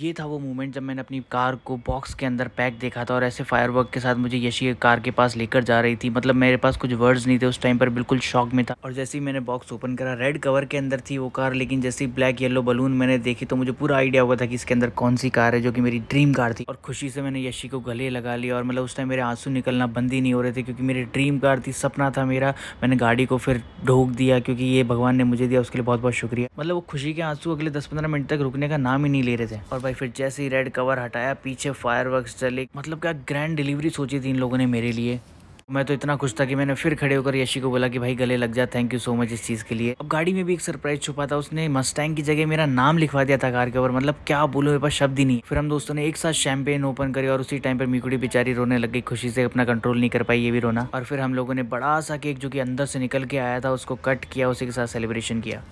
ये था वो मोमेंट जब मैंने अपनी कार को बॉक्स के अंदर पैक देखा था और ऐसे फायरवर्क के साथ मुझे यशी कार के पास लेकर जा रही थी मतलब मेरे पास कुछ वर्ड्स नहीं थे उस टाइम पर बिल्कुल शॉक में था और जैसे ही मैंने बॉक्स ओपन करा रेड कवर के अंदर थी वो कार लेकिन जैसे ही ब्लैक येलो बलून मैंने देखी तो मुझे पूरा आइडिया हुआ था कि इसके अंदर कौन सी कार है जो कि मेरी ड्रीम कार थी और खुशी से मैंने यशी को गले लगा लिया और मतलब उस टाइम मेरे आंसू निकलना बंद ही नहीं हो रहे थे क्योंकि मेरी ड्रीम कार थी सपना था मेरा मैंने गाड़ी को फिर ढोक दिया क्योंकि ये भगवान ने मुझे दिया उसके लिए बहुत बहुत शुक्रिया मतलब वो खुशी के आंसू अगले दस पंद्रह मिनट तक रुकने का नाम ही नहीं ले रहे थे और भाई फिर जैसे ही रेड कवर हटाया पीछे फायर चले मतलब क्या ग्रैंड डिलीवरी सोची थी इन लोगों ने मेरे लिए मैं तो इतना खुश था कि मैंने फिर खड़े होकर यशी को बोला कि भाई गले लग जा थैंक यू सो मच इस चीज़ के लिए अब गाड़ी में भी एक सरप्राइज छुपा था उसने मस्टैंग की जगह मेरा नाम लिखवा दिया था कार के ऊपर मतलब क्या बोलो मेरे पास शब्द ही नहीं फिर हम दोस्तों ने एक साथ शैम्पेन ओपन करी और उसी टाइम पर मीकुड़ी बेचारी रोने लग गई खुशी से अपना कंट्रोल नहीं कर पाई ये भी रोना और फिर हम लोगों ने बड़ा सा केक जो कि अंदर से निकल के आया था उसको कट किया उसी के साथ सेलिब्रेशन किया